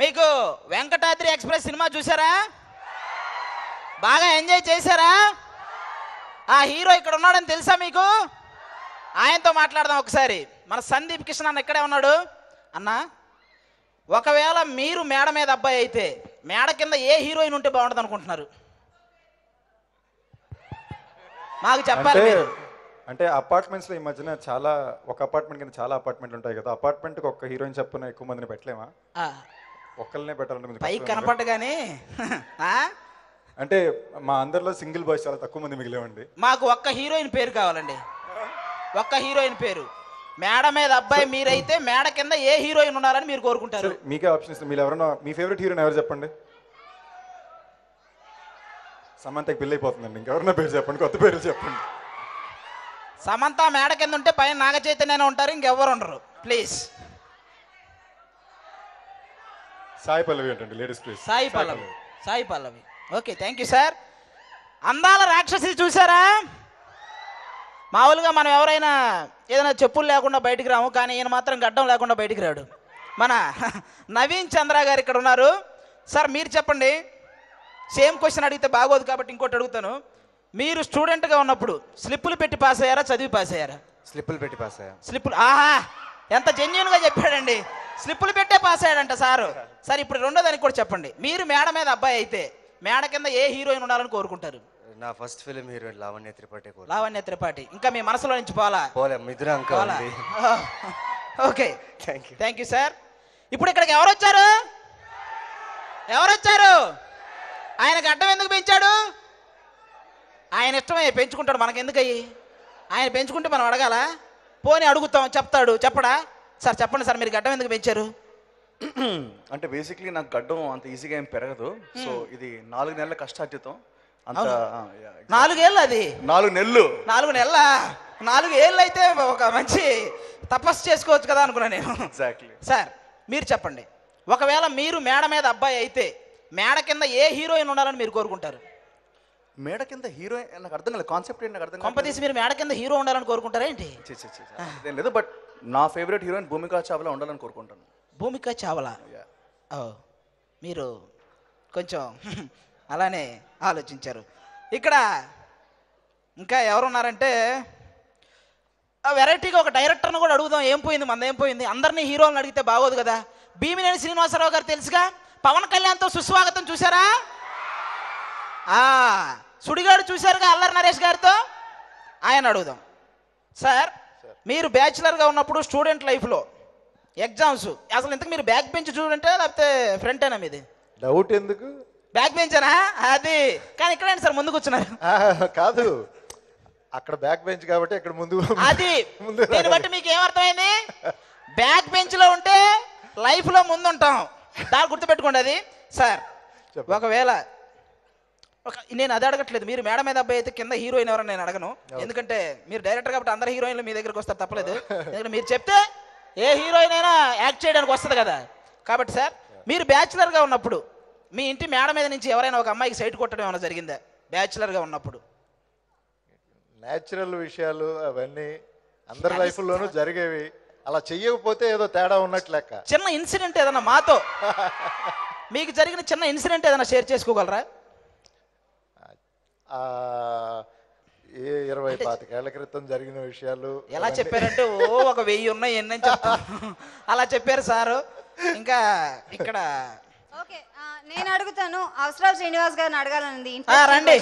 మీకు Venkatadri express cinema చూసారా బాగా ఎంజాయ్ చేశారా ఆ హీరో ఇక్కడ ఉన్నాడని తెలుసా మీకు ఆయనతో మాట్లాడదాం ఒకసారి మన సందీప్ కిషన్ అన్న ఇక్కడే ఉన్నాడు అన్న ఒకవేళ మీరు మేడ మీద అబ్బాయి అయితే మేడ కింద ఏ హీరోయిన్ ఉంటే బాగుంటుంది అనుకుంటున్నారు మాకు చెప్పాలి మీరు అంటే లో ఈ మధ్యన చాలా ఒక అపార్ట్మెంట్ కింద చాలా అపార్ట్మెంట్లు ఉంటాయి కదా అపార్ట్మెంట్కి ఒక హీరోయిన్ చెప్పున ఎక్కువ మందిని పెట్టలేమా ఒక్కళ్ళనే పెట్టాలంటే పైకి కనపడగానే అంటే మా అందరిలో సింగిల్ బాయ్స్ చాలా తక్కువ మంది మిగిలేవండి మాకు ఒక్క హీరోయిన్ పేరు కావాలండి ఒక్క హీరోయిన్ పేరు మేడ మీద అబ్బాయి మీరైతే మేడ కింద ఏ హీరోయిన్ ఉన్నారని మీరు కోరుకుంటారు మీకే ఆప్షన్ ఇస్తాను మీరు ఎవరైనా మీ ఫేవరెట్ హీరోయిన్ ఎవరు చెప్పండి సమంత పెళ్ళి అయిపోతుందండి ఇంకెవరైనా పేరు చెప్పండి కొత్త పేరు చెప్పండి సమంత మేడ కింద ఉంటే పైన నాగ చైతన్యనే ఉంటారు ఇంకెవరు ఉండరు ప్లీజ్ సాయి పల్లవి అంటండి ladies please Sai Pallavi Sai Pallavi okay thank you sir Andala Rakshasi చూసారా మామూలుగా మనం ఎవరైనా ఏదైనా చెప్పులు లేకుండా బయటికి రాము కానీ ఈయన మాత్రం గడ్డం లేకుండా బయటికి రాడు మన నవీన్ చంద్ర గారు ఇక్కడ ఉన్నారు సార్ మీరు చెప్పండి సేమ్ క్వశ్చన్ అడిగితే బాగోదు కాబట్టి ఇంకోటి అడుగుతాను మీరు స్టూడెంట్గా ఉన్నప్పుడు స్లిప్పులు పెట్టి పాస్ అయ్యారా చదివి పాస్ అయ్యారా స్లిప్పులు పెట్టి పాస్ అయ్యారు స్లిప్పులు ఆహా ఎంత జెన్యున్గా చెప్పాడండి స్లిప్పులు పెట్టే పాస్ అయ్యాడంట సారు సార్ ఇప్పుడు రెండో దానికి కూడా చెప్పండి మీరు మేడ మీద అబ్బాయి అయితే మేడ కింద ఏ హీరోయిన్ ఉండాలని కోరుకుంటారు నా first film heroine Lavanya Tripathi Lavanya Tripathi ఇంకా మీ మనసులో నుంచి పోలా పోలే మిద్ర okay thank you thank you sir ఇప్పుడు ఇక్కడికి ఎవరు వచ్చారు ఎవరు వచ్చారు ఆయన గడ్డం ఎందుకు పెంచాడు ఆయన ఇష్టమే పెంచుకుంటాడు మనకెందుకయ్యి ఆయన పెంచుకుంటే మనం అడగాల పోనీ అడుగుతాం చెప్తాడు చెప్పడా సార్ చెప్పండి సార్ మీరు గడ్డం ఎందుకు పెంచారు అంటే బేసిక్లీ నాకు గడ్డం అంత ఈజీగా ఏం పెరగదు సో hmm. ఇది నాలుగు నెలల కష్టార్జితం నాలుగేళ్ళు అది నాలుగు నెలలు నాలుగు నెలల నాలుగు ఏళ్ళు అయితే ఒక మంచి తపస్సు చేసుకోవచ్చు కదా అనుకున్నా నేను సార్ మీరు చెప్పండి ఒకవేళ మీరు మేడ మీద అబ్బాయి అయితే మేడ కింద ఏ హీరోయిన్ ఉండాలని మీరు కోరుకుంటారు మేడ కింద హీరో నాకు అర్థం కాదు కాన్సెప్ట్ ఏంటి నాకు అర్థం కాదు మీరు మేడ కింద హీరో ఉండాలని కోరుకుంటారా ఏంటి అదేం లేదు బట్ నా ఫేవరెట్ హీరోయిన్ భూమికా చావలా ఉండాలని కోరుకుంటాను భూమిక చావలా ఓ మీరు కొంచెం అలానే ఆలోచించారు ఇక్కడ ఇంకా ఎవరున్నారంటే ఆ వెరైటీగా ఒక డైరెక్టర్ను కూడా అడుగుదాం ఏం పోయింది మంద ఏం పోయింది అందరినీ హీరోలను అడిగితే బాగోదు కదా భీమినేని శ్రీనివాసరావు గారు తెలుసుగా పవన్ కళ్యాణ్తో సుస్వాగతం చూసారా సుడిగాడు చూశారుగా అల్లరి నరేష్ గారితో ఆయన అడుగుదాం సార్ మీరు బ్యాచిలర్గా ఉన్నప్పుడు స్టూడెంట్ లైఫ్లో ఎగ్జామ్స్ అసలు ఇంతకు మీరు బ్యాక్ బెంచ్ చూడంటే లేకపోతే అయినా మీది డౌట్ ఎందుకు బ్యాక్ బెంచేనా అది కానీ ఇక్కడేంటి సార్ ముందు కూర్చున్నారు కాదు అక్కడ బ్యాక్ బెంచ్ కాబట్టి ఇక్కడ ముందు అది దీన్ని బట్టి మీకు ఏమర్థమైంది బ్యాక్ బెంచ్ లో ఉంటే లైఫ్ లో ముందుంటాం దాన్ని గుర్తుపెట్టుకోండి అది సార్ ఒకవేళ నేను అది అడగట్లేదు మీరు మేడం మీద అబ్బాయి అయితే కింద హీరోయిన్ ఎవరని నేను అడగను ఎందుకంటే మీరు డైరెక్టర్ కాబట్టి అందరు హీరోయిన్లు మీ దగ్గరికి వస్తారు తప్పలేదు ఎందుకంటే మీరు చెప్తే ఏ హీరోయిన్ అయినా యాక్ట్ చేయడానికి వస్తుంది కదా కాబట్టి సార్ మీరు బ్యాచులర్గా ఉన్నప్పుడు మీ ఇంటి మేడం మీద నుంచి ఎవరైనా ఒక అమ్మాయికి సైట్ కొట్టడం ఏమైనా జరిగిందా బ్యాచులర్గా ఉన్నప్పుడు న్యాచురల్ విషయాలు అవన్నీ అందరి లైఫ్లోనూ జరిగేవి అలా చెయ్యకపోతే ఏదో తేడా ఉన్నట్లు లెక్క చిన్న ఇన్సిడెంట్ ఏదన్నా మాతో మీకు జరిగిన చిన్న ఇన్సిడెంట్ ఏదైనా షేర్ చేసుకోగలరా ఏ ఇరవై పాతికేళ్ల క్రితం జరిగిన విషయాలు ఎలా చెప్పారంటే ఓ ఒక వెయ్యి ఉన్నాయి ఎన్నని అలా చెప్పారు సారు ఇంకా ఇక్కడ ఓకే నేను అడుగుతాను అవసరాలు శ్రీనివాస్ గారిని అడగాలనుంది రండి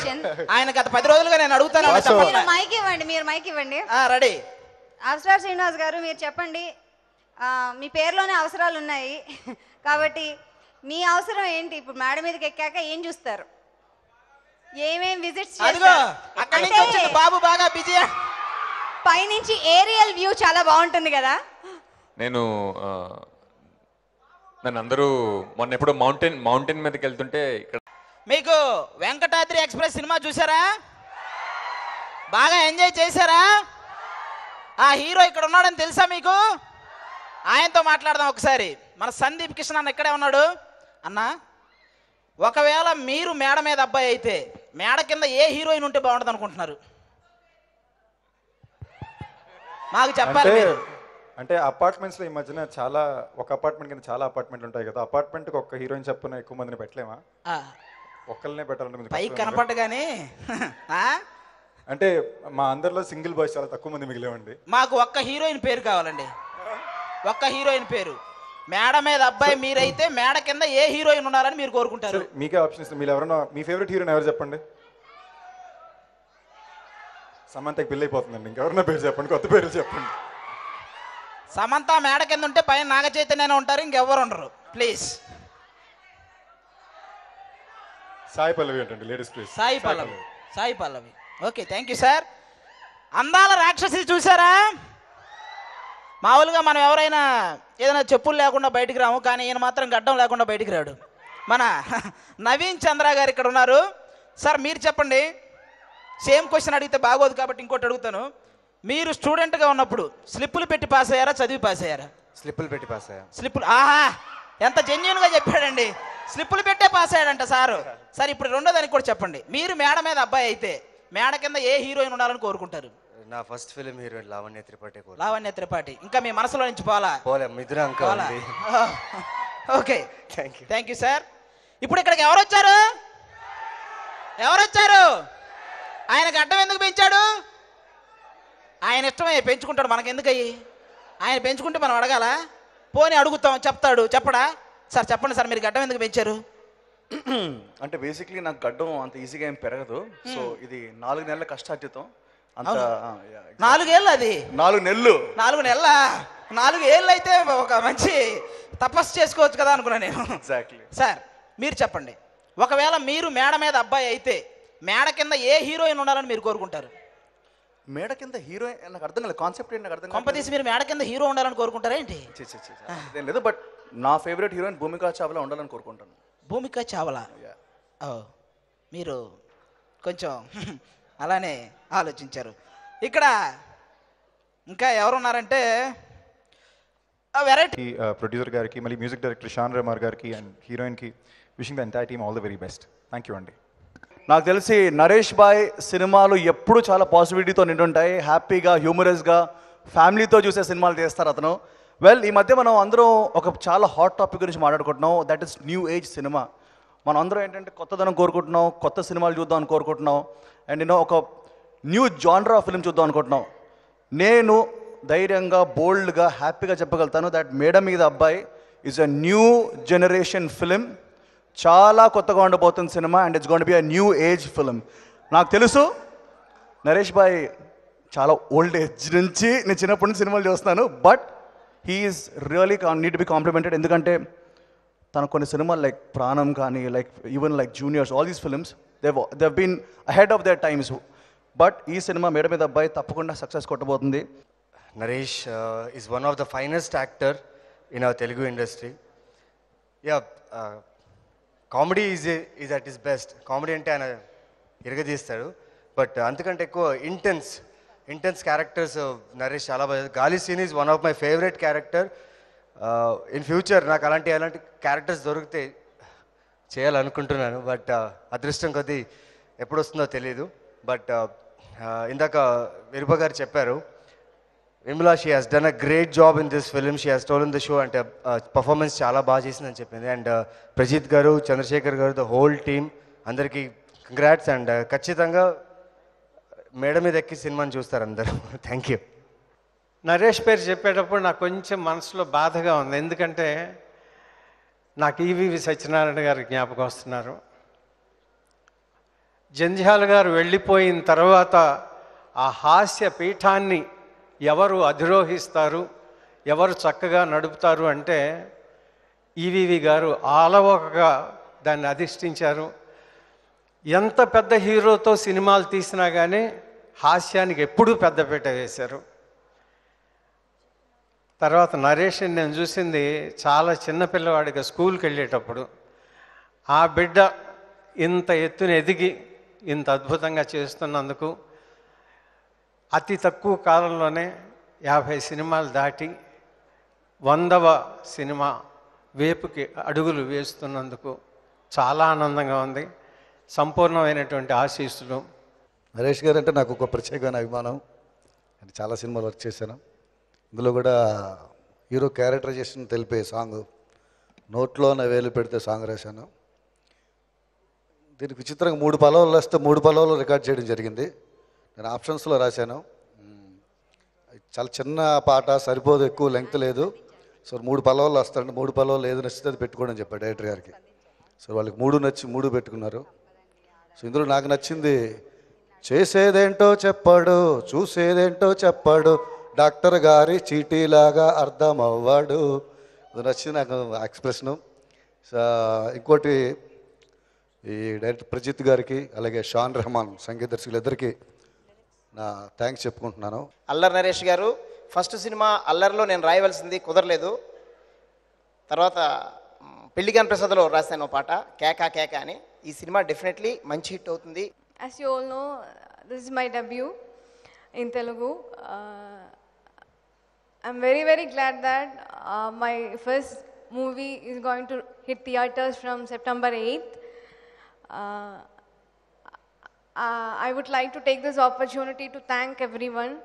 ఆయన గత పది రోజులుగా నేను అడుగుతాను మైక్ ఇవ్వండి మీరు మైక్ ఇవ్వండి రెడీ అవసరాలు శ్రీనివాస్ గారు మీరు చెప్పండి మీ పేరులోనే అవసరాలు ఉన్నాయి కాబట్టి మీ అవసరం ఏంటి ఇప్పుడు మేడం మీదకి ఎక్కాక ఏం చూస్తారు ఏమేం విజిట్స్ అదిగో అక్కడి నుంచి వచ్చింది బాబు బాగా బిజీ పైనుంచి ఏరియల్ వ్యూ చాలా బాగుంటుంది కదా నేను నన్ను అందరూ మొన్న ఎప్పుడు మౌంటైన్ మౌంటైన్ మీదకి వెళ్తుంటే ఇక్కడ మీకు వెంకటాద్రి ఎక్స్ప్రెస్ సినిమా చూసారా బాగా ఎంజాయ్ చేశారా ఆ హీరో ఇక్కడ ఉన్నాడని తెలుసా మీకు ఆయనతో మాట్లాడదాం ఒకసారి మన సందీప్ కిషన్ అన్న ఇక్కడే ఉన్నాడు అన్న ఒకవేళ మీరు మేడ మీద అబ్బాయి అయితే మేడ కింద ఏ హీరోయిన్ ఉంటే బాగుంటుంది అనుకుంటున్నారు మాకు చెప్పాలి మీరు అంటే అపార్ట్మెంట్స్ లో ఈ మధ్యన చాలా ఒక అపార్ట్మెంట్ కింద చాలా అపార్ట్మెంట్ ఉంటాయి కదా అపార్ట్మెంట్ ఒక హీరోయిన్ చెప్పున ఎక్కువ మందిని పెట్టలేమా ఒక్కళ్ళనే పెట్టాలంటే పైకి కనపడగాని అంటే మా అందరిలో సింగిల్ బాయ్స్ చాలా తక్కువ మంది మిగిలేవండి మాకు ఒక్క హీరోయిన్ పేరు కావాలండి ఒక్క హీరోయిన్ పేరు మేడ మీద అబ్బాయి మీరైతే మేడ కింద ఏ హీరోయిన్ ఉన్నారని మీరు కోరుకుంటారు మీకే ఆప్షన్ మీరు ఎవరన్నా మీ ఫేవరెట్ హీరోయిన్ ఎవరు చెప్పండి సమంతకి పెళ్ళి అయిపోతుందండి ఇంకెవరన్నా పేరు చెప్పండి కొత్త పేరు చెప్పండి సమంత మేడ కింద ఉంటే పైన నాగ చైతన్యనే ఉంటారు ఇంకెవ్వరు ఉండరు ప్లీజ్ సాయి పల్లవి ఏంటండి ladies please Sai Pallavi Sai Pallavi okay thank you sir Andala Rakshasi చూసారా మామూలుగా మనం ఎవరైనా ఏదైనా చెప్పులు లేకుండా బయటికి రాము కానీ ఈయన మాత్రం గడ్డం లేకుండా బయటికి రాడు మన నవీన్ చంద్ర గారు ఇక్కడ ఉన్నారు సార్ మీరు చెప్పండి సేమ్ క్వశ్చన్ అడిగితే బాగోదు కాబట్టి ఇంకోటి అడుగుతాను మీరు స్టూడెంట్గా ఉన్నప్పుడు స్లిప్పులు పెట్టి పాస్ అయ్యారా చదివి పాస్ అయ్యారా స్లిప్పులు పెట్టి పాస్ అయ్యారు స్లిప్పులు ఆహా ఎంత జెన్యున్గా చెప్పాడండి స్లిప్పులు పెట్టే పాస్ అయ్యాడంట సారు సార్ ఇప్పుడు రెండోదానికి కూడా చెప్పండి మీరు మేడ మీద అబ్బాయి అయితే మేడ కింద ఏ హీరోయిన్ ఉండాలని కోరుకుంటారు నా first film heroine Lavanya Tripathi Lavanya Tripathi ఇంకా మీ మనసులో నుంచి పోలా పోలే మిథున అంక okay thank you thank you sir ఇప్పుడు ఇక్కడికి ఎవరు వచ్చారు ఎవరు వచ్చారు ఆయనకు అడ్డం ఎందుకు పెంచాడు ఆయన ఇష్టమే పెంచుకుంటాడు మనకి ఎందుకు అయ్యి ఆయన పెంచుకుంటే మనం అడగాల పోనీ అడుగుతాం చెప్తాడు చెప్పడా సార్ చెప్పండి సార్ మీరు గడ్డం ఎందుకు పెంచారు అంటే బేసిక్లీ నాకు గడ్డం అంత ఈజీగా ఏం పెరగదు సో hmm. ఇది నాలుగు నెలల కష్టార్జితం నాలుగేళ్ళు అది నాలుగు నెలలు నాలుగు నెలల నాలుగు ఏళ్ళు అయితే ఒక మంచి తపస్సు చేసుకోవచ్చు కదా అనుకున్నా నేను సార్ మీరు చెప్పండి ఒకవేళ మీరు మేడ మీద అబ్బాయి అయితే మేడ కింద ఏ హీరోయిన్ ఉండాలని మీరు కోరుకుంటారు మేడ కింద హీరోయిన్ నాకు అర్థం కాదు కాన్సెప్ట్ ఏంటి నాకు అర్థం కంపెనీస్ మీరు మేడ కింద హీరో ఉండాలని కోరుకుంటారా ఏంటి అదేం లేదు బట్ నా ఫేవరెట్ హీరోయిన్ భూమికా చావలా ఉండాలని కోరుకుంటాను భూమికా చావలా మీరు కొంచెం అలానే ఆలోచించారు ఇక్కడ ఇంకా ఎవరున్నారంటే వెరైటీ ప్రొడ్యూసర్ గారికి మళ్ళీ మ్యూజిక్ డైరెక్టర్ షాన్ రమార్ గారికి అండ్ హీరోయిన్కి wishing the entire team all the very best thank you అండి నాకు తెలిసి నరేష్ బాయ్ సినిమాలు ఎప్పుడు చాలా పాజిటివిటీతో ఉంటాయి హ్యాపీగా హ్యూమరస్గా ఫ్యామిలీతో చూసే సినిమాలు చేస్తారు అతను వెల్ ఈ మధ్య మనం అందరం ఒక చాలా హాట్ టాపిక్ గురించి మాట్లాడుకుంటున్నాం దట్ ఇస్ న్యూ ఏజ్ సినిమా మనం అందరం ఏంటంటే కొత్తదనం కోరుకుంటున్నాం కొత్త సినిమాలు చూద్దాం అని కోరుకుంటున్నాం అండ్ నేను ఒక న్యూ జానర్ ఆఫ్ ఫిలిం చూద్దాం అనుకుంటున్నాం నేను ధైర్యంగా బోల్డ్గా హ్యాపీగా చెప్పగలుగుతాను that Meda Meeda Abbayi is a new generation film చాలా కొత్తగా ఉండబోతుంది సినిమా and it's gonna be a new age film నాకు తెలుసు నరేష్ భాయ్ చాలా ఓల్డ్ ఏజ్ నుంచి నేను చిన్నప్పటి నుంచి సినిమాలు చూస్తున్నాను but he's really neat be complimented ఎందుకంటే తన కొన్ని సినిమాలు లైక్ ప్రాణం కానీ like even like juniors all these films they've they've been ahead of their times but ఈ సినిమా మేడ మీద అబ్బాయి తప్పకుండా సక్సెస్ కొట్టబోతుంది Naresh is one of the finest actor in our Telugu industry yeah comedy is is at his best comedy అంటే ఆయన ఇరగదీస్తాడు but అంతకంటే ఎక్కువ intense intense characters Naresh చాలా బాగా Gaali Seenu is one of my favourite character in future నాకు అలాంటి అలాంటి క్యారెక్టర్స్ దొరికితే చేయాలనుకుంటున్నాను బట్ అదృష్టం కొద్దీ ఎప్పుడు వస్తుందో తెలియదు బట్ ఇందాక విరుప గారు చెప్పారు Vimala she has done a great job in this film she has stole in the show అంటే పర్ఫార్మెన్స్ చాలా బాగా చేసిందని చెప్పింది అండ్ ప్రజిత్ గారు చంద్రశేఖర్ గారు ద హోల్ టీమ్ అందరికీ కంగ్రాట్స్ అండ్ ఖచ్చితంగా మేడ మీద ఎక్కి సినిమాని చూస్తారు అందరూ థ్యాంక్ యూ నరేష్ పేరు చెప్పేటప్పుడు నాకు కొంచెం మనసులో బాధగా ఉంది ఎందుకంటే నాకు ఈవీవి సత్యనారాయణ గారు జ్ఞాపకం వస్తున్నారు జంధ్యాల గారు వెళ్ళిపోయిన తర్వాత ఆ హాస్య పీఠాన్ని ఎవరు అధిరోహిస్తారు ఎవరు చక్కగా నడుపుతారు అంటే ఈవీవి గారు ఆలవకగా దాన్ని అధిష్ఠించారు ఎంత పెద్ద హీరోతో సినిమాలు తీసినా కానీ హాస్యానికి ఎప్పుడూ పెద్దపీట వేశారు తర్వాత నరేష్ని నేను చూసింది చాలా చిన్న పిల్లవాడిగా స్కూల్కి వెళ్ళేటప్పుడు ఆ బిడ్డ ఇంత ఎత్తున ఎదిగి ఇంత అద్భుతంగా చేస్తున్నందుకు అతి తక్కువ కాలంలోనే యాభై సినిమాలు దాటి వందవ సినిమా వేపుకి అడుగులు వేస్తున్నందుకు చాలా ఆనందంగా ఉంది సంపూర్ణమైనటువంటి ఆశీస్సులు నరేష్ గారు అంటే నాకు ఒక ప్రత్యేకమైన అభిమానం చాలా సినిమాలు వర్క్ చేశాను ఇందులో కూడా హీరో క్యారెక్టరైజేషన్ తెలిపే సాంగ్ నోట్లో వేలు పెడితే సాంగ్ రాశాను దీనికి విచిత్రంగా మూడు పలవలు వస్తే మూడు పలవలు రికార్డ్ చేయడం జరిగింది నేను ఆప్షన్స్లో రాశాను చాలా చిన్న పాట సరిపోదు ఎక్కువ లెంగ్త్ లేదు సో మూడు పలవలు వస్తాడు మూడు పలవలు ఏది నచ్చితే అది పెట్టుకోండి చెప్పాడు డైరెక్టర్ గారికి సో వాళ్ళకి మూడు నచ్చి మూడు పెట్టుకున్నారు సో ఇందులో నాకు నచ్చింది చేసేదేంటో చెప్పాడు చూసేదేంటో చెప్పాడు డాక్టర్ గారి చీటీలాగా అర్థం అవ్వాడు నచ్చింది నాకు ఎక్స్ప్రెషను ఇంకోటి ఈ డైరెక్టర్ ప్రజిత్ గారికి అలాగే షాన్ రెహమాన్ సంగీత దర్శకులిద్దరికీ నా థ్యాంక్స్ చెప్పుకుంటున్నాను అల్లర్ నరేష్ గారు ఫస్ట్ సినిమా అల్లర్లో నేను రాయవలసింది కుదరలేదు తర్వాత పెళ్లిగాన్ ప్రసాద్లో రాశాను పాట కేకా కేకా అని ఈ సినిమా డెఫినెట్లీ మంచి హిట్ అవుతుంది as you all know this my debut in Telugu I'm very, very glad that uh, my first movie is going to hit theaters from September 8th. Uh, uh, I would like to take this opportunity to thank everyone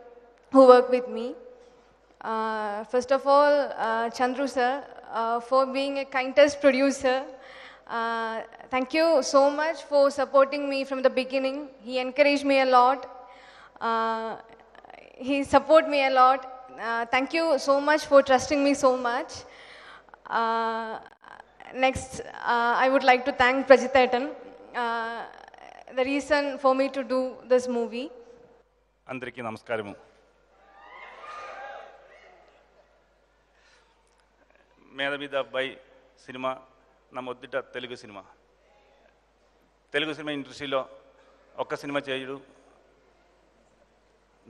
who worked with me. Uh, first of all, uh, Chandru sir, uh, for being a kindest producer. Uh, thank you so much for supporting me from the beginning. He encouraged me a lot. Uh, he supported me a lot. Thank you so much for trusting me so much next I would like to thank Aitan the reason for me to do this movie అందరికీ నమస్కారము మీద అబ్బాయి సినిమా నా మొద్దుట తెలుగు సినిమా తెలుగు సినిమా ఇండస్ట్రీలో ఒక్క సినిమా చేయడు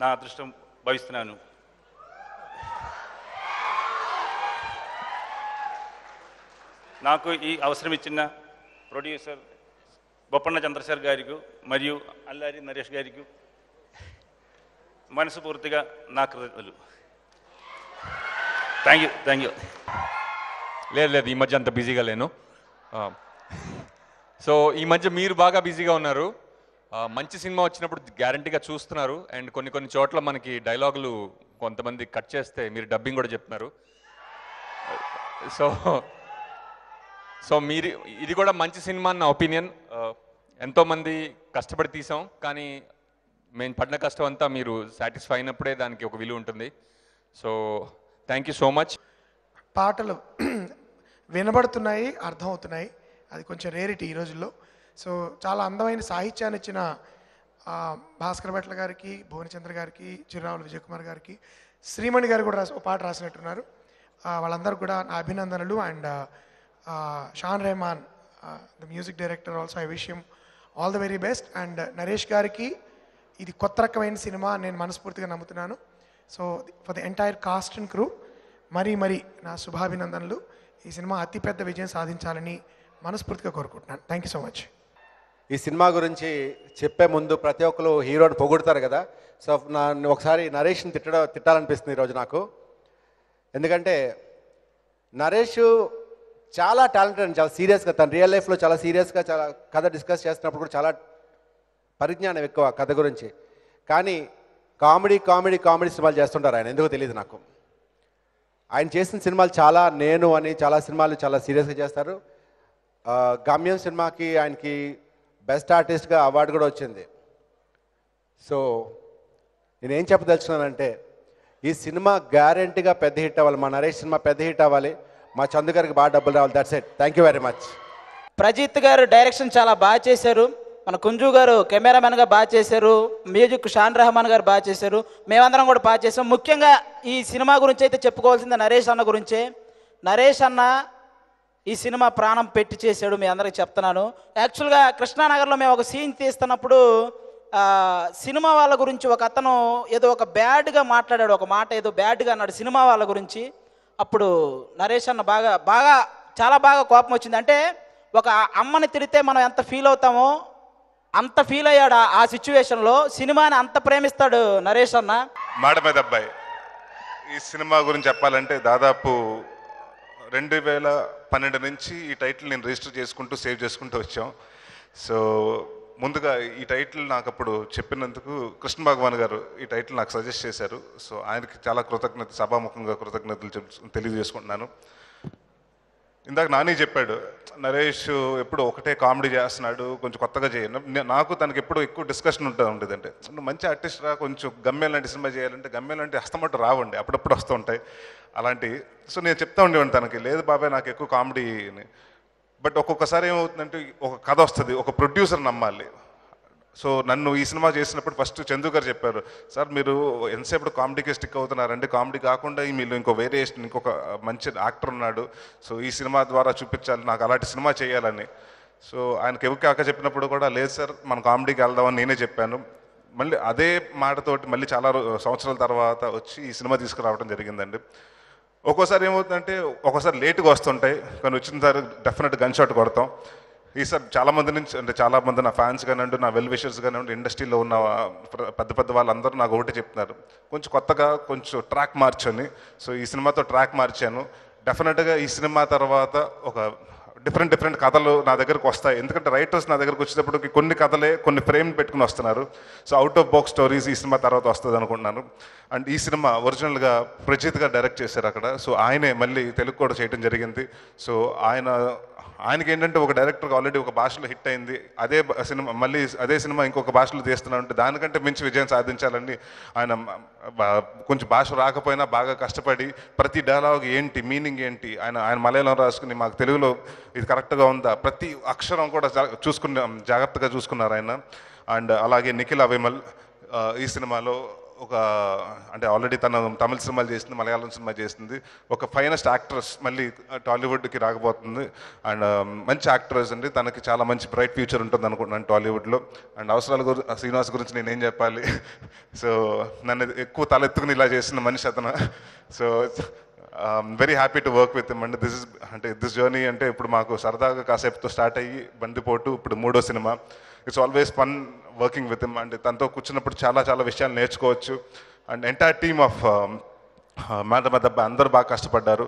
నా అదృష్టం భవిస్తున్నాను నాకు ఈ అవసరం ఇచ్చిన ప్రొడ్యూసర్ బొప్పన్న చంద్రశేఖర్ గారికి మరియు అల్లారి నరేష్ గారికి మనస్ఫూర్తిగా నా కృతజ్ఞతలు థ్యాంక్ యూ థ్యాంక్ యూ లేదు లేదు ఈ మధ్య అంత బిజీగా లేను సో ఈ మధ్య మీరు బాగా బిజీగా ఉన్నారు మంచి సినిమా వచ్చినప్పుడు గ్యారంటీగా చూస్తున్నారు అండ్ కొన్ని కొన్ని చోట్ల మనకి డైలాగులు కొంతమంది కట్ చేస్తే మీరు డబ్బింగ్ కూడా చెప్తున్నారు సో సో మీరు ఇది కూడా మంచి సినిమా నా ఒపీనియన్ ఎంతోమంది కష్టపడి తీసాం కానీ మేము పడిన కష్టం అంతా మీరు సాటిస్ఫై అయినప్పుడే దానికి ఒక విలువ ఉంటుంది so thank you so much పాటలు వినబడుతున్నాయి అర్థమవుతున్నాయి అది కొంచెం రేరిటీ ఈ రోజుల్లో సో చాలా అందమైన సాహిత్యాన్ని ఇచ్చిన భాస్కర్ భట్ల గారికి భువనచంద్ర గారికి చిరురావులు విజయ్ కుమార్ గారికి శ్రీమణి గారు కూడా రాసి పాట రాసినట్టున్నారు వాళ్ళందరూ కూడా నా అభినందనలు and Shaan Rahman the music director also I wish you all the very best and Naresh గారికి ఇది కొత్త రకమైన సినిమా నేను మనస్ఫూర్తిగా నమ్ముతున్నాను so for the entire cast and crew మరీ మరీ నా శుభాభినందనలు ఈ సినిమా అతిపెద్ద విజయం సాధించాలని మనస్ఫూర్తిగా కోరుకుంటున్నాను థ్యాంక్ యూ సో మచ్ ఈ సినిమా గురించి చెప్పే ముందు ప్రతి ఒక్కరు హీరోని పొగుడతారు కదా సో నా ఒకసారి నరేష్ని తిట్టడం తిట్టాలనిపిస్తుంది ఈరోజు నాకు ఎందుకంటే నరేష్ చాలా టాలెంటెడ్ అండి చాలా సీరియస్గా తను రియల్ లైఫ్లో చాలా సీరియస్గా చాలా కథ డిస్కస్ చేస్తున్నప్పుడు కూడా చాలా పరిజ్ఞానం ఎక్కువ కథ గురించి కానీ కామెడీ కామెడీ కామెడీ సినిమాలు చేస్తుంటారు ఆయన ఎందుకో తెలియదు నాకు ఆయన చేసిన సినిమాలు చాలా నేను అని చాలా సినిమాలు చాలా సీరియస్గా చేస్తారు గమ్యం సినిమాకి ఆయనకి బెస్ట్ ఆర్టిస్ట్గా అవార్డు కూడా వచ్చింది సో నేనేం చెప్పదలుచున్నానంటే ఈ సినిమా గ్యారంటీగా పెద్ద హిట్ అవ్వాలి మా నరేష్ సినిమా పెద్ద హిట్ అవ్వాలి మా చందు గారికి బాగా డబ్బులు రావాలి that's it thank you very much Prajith గారు డైరెక్షన్ చాలా బాగా చేశారు మన కుంజు గారు కెమెరామెన్గా బాగా చేశారు మ్యూజిక్ షాన్ రెహమాన్ గారు బాగా చేశారు మేమందరం కూడా బాగా చేసాం ముఖ్యంగా ఈ సినిమా గురించి అయితే చెప్పుకోవాల్సింది నరేష్ అన్న గురించే నరేష్ అన్న ఈ సినిమా ప్రాణం పెట్టి చేశాడు మీ అందరికి చెప్తున్నాను యాక్చువల్గా కృష్ణానగర్లో మేము ఒక సీన్ తీస్తున్నప్పుడు సినిమా వాళ్ళ గురించి ఒక అతను ఏదో ఒక బ్యాడ్గా మాట్లాడాడు ఒక మాట ఏదో బ్యాడ్గా అన్నాడు సినిమా వాళ్ళ గురించి అప్పుడు నరేష్ అన్న బాగా బాగా చాలా బాగా కోపం వచ్చింది అంటే ఒక అమ్మని తిడితే మనం ఎంత ఫీల్ అవుతామో అంత ఫీల్ అయ్యాడు ఆ సిచ్యువేషన్లో సినిమాని అంత ప్రేమిస్తాడు నరేష్ అన్న మాట మీద అబ్బాయి ఈ సినిమా గురించి చెప్పాలంటే దాదాపు రెండు వేల పన్నెండు నుంచి ఈ టైటిల్ నేను రిజిస్టర్ చేసుకుంటూ సేవ్ చేసుకుంటూ వచ్చాం సో ముందుగా ఈ టైటిల్ నాకు అప్పుడు చెప్పినందుకు కృష్ణ భగవాన్ గారు ఈ టైటిల్ నాకు సజెస్ట్ చేశారు సో ఆయనకి చాలా కృతజ్ఞత సభాముఖంగా కృతజ్ఞతలు తెలియజేసుకుంటున్నాను ఇందాక నాని చెప్పాడు నరేష్ ఎప్పుడు ఒకటే కామెడీ చేస్తున్నాడు కొంచెం కొత్తగా చేయను నాకు తనకి ఎప్పుడు ఎక్కువ డిస్కషన్ ఉంటుంది ఉండేదంటే మంచి ఆర్టిస్ట్ రా కొంచెం గమ్యం లాంటి సినిమా చేయాలంటే గమ్యం లాంటి హస్తమట్టు రావండి అప్పుడప్పుడు వస్తూ ఉంటాయి అలాంటి సో నేను చెప్తా ఉండేవాడిని తనకి లేదు బాబాయ్ నాకు ఎక్కువ కామెడీ బట్ ఒక్కొక్కసారి ఏమవుతుందంటే ఒక కథ వస్తుంది ఒక ప్రొడ్యూసర్ నమ్మాలి సో నన్ను ఈ సినిమా చేసినప్పుడు ఫస్ట్ చందు గారు చెప్పారు సార్ మీరు ఎంతసేపు కామెడీకి స్టిక్ అవుతున్నారంటే కామెడీ కాకుండా మీరు ఇంకో వేరియేషన్ ఇంకొక మంచి యాక్టర్ ఉన్నాడు సో ఈ సినిమా ద్వారా చూపించాలి నాకు అలాంటి సినిమా చేయాలని సో ఆయనకి ఎవరికి కాక చెప్పినప్పుడు కూడా లేదు సార్ మనం కామెడీకి వెళ్దామని నేనే చెప్పాను మళ్ళీ అదే మాటతోటి మళ్ళీ చాలా సంవత్సరాల తర్వాత వచ్చి ఈ సినిమా తీసుకురావడం జరిగిందండి ఒక్కోసారి ఏమవుతుందంటే ఒక్కోసారి లేటుగా వస్తుంటాయి కానీ వచ్చిన సార్ డెఫినెట్ గన్ షాట్ కొడతాం ఈసారి చాలామంది నుంచి అంటే చాలామంది నా ఫ్యాన్స్ కానివ్వండి నా వెల్ విషర్స్ కానివ్వండి ఇండస్ట్రీలో ఉన్న పెద్ద పెద్ద వాళ్ళందరూ నాకు ఒకటి చెప్తున్నారు కొంచెం కొత్తగా కొంచెం ట్రాక్ మార్చని సో ఈ సినిమాతో ట్రాక్ మార్చాను డెఫినెట్గా ఈ సినిమా తర్వాత ఒక డిఫరెంట్ డిఫరెంట్ కథలు నా దగ్గరకు వస్తాయి ఎందుకంటే రైటర్స్ నా దగ్గరకు వచ్చేటప్పటికి కొన్ని కథలే కొన్ని ఫ్రేమ్ పెట్టుకుని వస్తున్నారు so out of box stories ఈ సినిమా తర్వాత వస్తుంది అనుకుంటున్నాను అండ్ ఈ సినిమా ఒరిజినల్గా ప్రజిత్గా డైరెక్ట్ చేశారు అక్కడ సో ఆయనే మళ్ళీ తెలుగు కూడా చేయడం జరిగింది సో ఆయన ఆయనకి ఏంటంటే ఒక డైరెక్టర్కి ఆల్రెడీ ఒక భాషలో హిట్ అయింది అదే సినిమా మళ్ళీ అదే సినిమా ఇంకొక భాషలో తీస్తున్నా ఉంటే దానికంటే మించి విజయం సాధించాలని ఆయన కొంచెం భాష రాకపోయినా బాగా కష్టపడి ప్రతి డైలాగ్ ఏంటి మీనింగ్ ఏంటి ఆయన ఆయన మలయాళం రాసుకుని మాకు తెలుగులో ఇది కరెక్ట్గా ఉందా ప్రతి అక్షరం కూడా చూసుకున్న జాగ్రత్తగా చూసుకున్నారు ఆయన అండ్ అలాగే నిఖిల్ అభిమల్ ఈ సినిమాలో ఒక అంటే ఆల్రెడీ తన తమిళ సినిమాలు చేసింది మలయాళం సినిమా చేసింది ఒక ఫైనస్ట్ యాక్ట్రెస్ మళ్ళీ టాలీవుడ్కి రాకపోతుంది అండ్ um, మంచి యాక్ట్రెస్ అండి తనకి చాలా మంచి బ్రైట్ ఫ్యూచర్ ఉంటుంది అనుకుంటున్నాను టాలీవుడ్లో అండ్ అవసరాల గురి శ్రీనివాస్ గురించి నేను ఏం చెప్పాలి సో నన్ను ఎక్కువ తలెత్తుకుని ఇలా చేసిన మనిషి అతను so very happy to work with and this is అంటే దిస్ జర్నీ అంటే ఇప్పుడు మాకు సరదాగా కాసేపుతో స్టార్ట్ అయ్యి బందిపోటు ఇప్పుడు మూడో సినిమా it's always fun working with him and తనతో కూర్చున్నప్పుడు చాలా చాలా విషయాలు నేర్చుకోవచ్చు అండ్ ఎంటైర్ టీమ్ ఆఫ్ మేధ మెదబ్బ అందరూ బాగా కష్టపడ్డారు